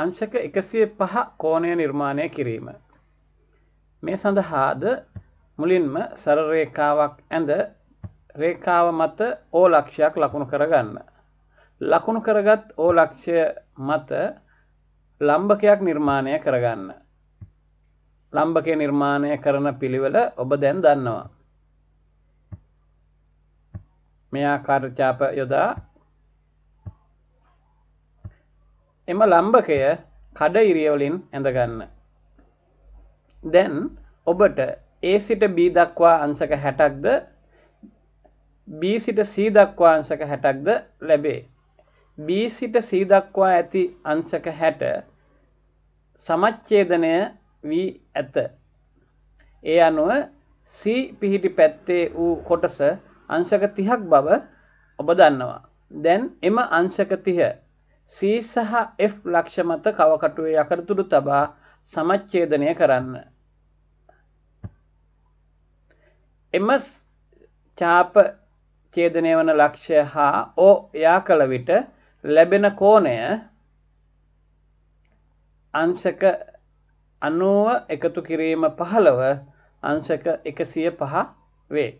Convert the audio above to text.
අංශක එකසිය පහ කෝණය නිර්මාණය කිරීම. මේ සඳහාද මුලින්ම සරරේකාවක් ඇඳ රේකාව මත ඕ ලක්ෂයක් ලකුණු කරගන්න. ලකුණු කරගත් ඕ ලක්ෂය මත ලම්භකයක් නිර්මාණය කරගන්න. ලම්භකය නිර්මාණය කරන පිළිවෙල ඔබ දැන් දන්නවා. මෙයා කාර්චාප යොදා එම ලම්භකය කඩ ඉරියවලින් ඇඳගන්න. දැන් ඔබට ඒ සිට B දක්වා අංශක 60ක්ද B සිට C දක්වා අංශක 60ක්ද ලැබේ. B සිට C දක්වා ඇති අංශක 60 සමච්ඡේදනය වී ඇත. ඒ අනුව C පිහිටි පැත්තේ වූ කොටස අංශක 30ක් බව ඔබ දන්නවා. දැන් එම අංශක 30 C සහ F ලක්ෂ මත කවකටුවේ යකරතුරු තබා සමච්ඡේදනය කරන්න. එම චාප ඡේදනය වන ලක්ෂය හා O යා කළ විට ලැබෙන කෝණය අංශක 90 එකතු කිරීම 15 අංශක 105 වේ.